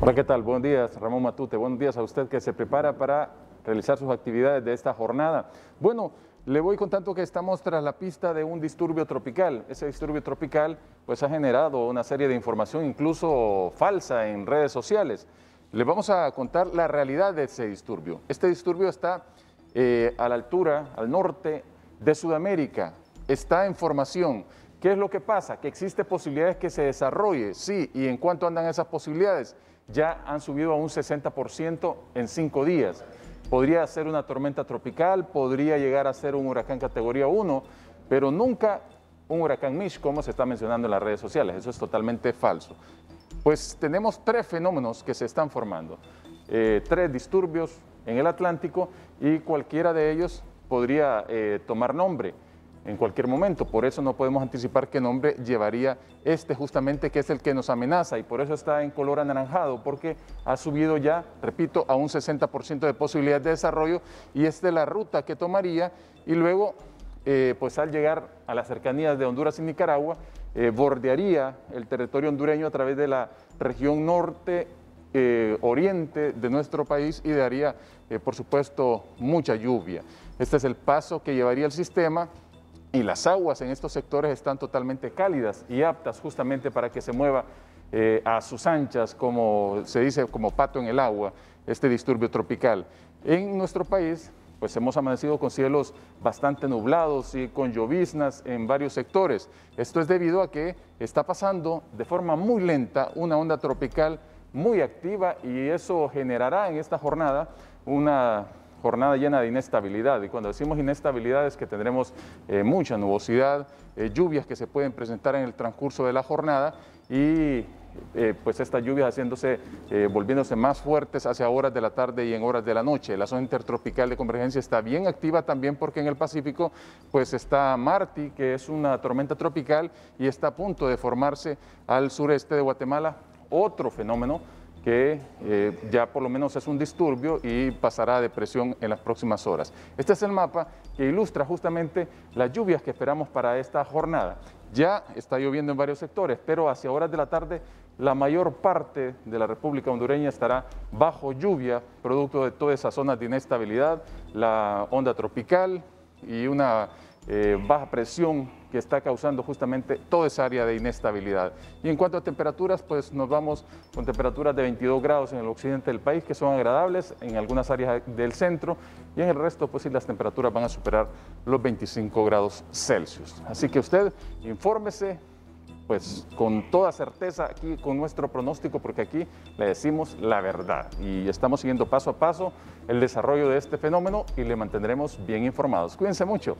Hola, ¿qué tal? Buenos días, Ramón Matute. Buenos días a usted que se prepara para realizar sus actividades de esta jornada. Bueno, le voy contando que estamos tras la pista de un disturbio tropical. Ese disturbio tropical pues ha generado una serie de información incluso falsa en redes sociales. Le vamos a contar la realidad de ese disturbio. Este disturbio está eh, a la altura, al norte de Sudamérica. Está en formación. ¿Qué es lo que pasa? Que existe posibilidades que se desarrolle, sí, y en cuanto andan esas posibilidades, ya han subido a un 60% en cinco días. Podría ser una tormenta tropical, podría llegar a ser un huracán categoría 1, pero nunca un huracán Mish, como se está mencionando en las redes sociales. Eso es totalmente falso. Pues tenemos tres fenómenos que se están formando, eh, tres disturbios en el Atlántico y cualquiera de ellos podría eh, tomar nombre en cualquier momento. Por eso no podemos anticipar qué nombre llevaría este justamente que es el que nos amenaza y por eso está en color anaranjado, porque ha subido ya, repito, a un 60% de posibilidad de desarrollo y es de la ruta que tomaría y luego, eh, pues al llegar a las cercanías de Honduras y Nicaragua, eh, bordearía el territorio hondureño a través de la región norte eh, oriente de nuestro país y daría, por supuesto, mucha lluvia. Este es el paso que llevaría el sistema y las aguas en estos sectores están totalmente cálidas y aptas justamente para que se mueva eh, a sus anchas, como se dice, como pato en el agua, este disturbio tropical. En nuestro país, pues hemos amanecido con cielos bastante nublados y con lloviznas en varios sectores. Esto es debido a que está pasando de forma muy lenta una onda tropical muy activa y eso generará en esta jornada una jornada llena de inestabilidad. Y cuando decimos inestabilidad es que tendremos eh, mucha nubosidad, eh, lluvias que se pueden presentar en el transcurso de la jornada y eh, pues estas lluvias haciéndose, volviéndose más fuertes hacia horas de la tarde y en horas de la noche. La zona intertropical de convergencia está bien activa también porque en el Pacífico pues está Marti, que es una tormenta tropical y está a punto de formarse al sureste de Guatemala. Otro fenómeno que eh, ya por lo menos es un disturbio y pasará a depresión en las próximas horas. Este es el mapa que ilustra justamente las lluvias que esperamos para esta jornada. Ya está lloviendo en varios sectores, pero hacia horas de la tarde la mayor parte de la República Hondureña estará bajo lluvia, producto de toda esa zona de inestabilidad, la onda tropical y una eh, baja presión que está causando justamente toda esa área de inestabilidad. Y en cuanto a temperaturas, pues nos vamos con temperaturas de 22 grados en el occidente del país, que son agradables en algunas áreas del centro, y en el resto, pues sí, las temperaturas van a superar los 25 grados Celsius. Así que usted infórmese, pues con toda certeza aquí con nuestro pronóstico, porque aquí le decimos la verdad y estamos siguiendo paso a paso el desarrollo de este fenómeno y le mantendremos bien informados. Cuídense mucho.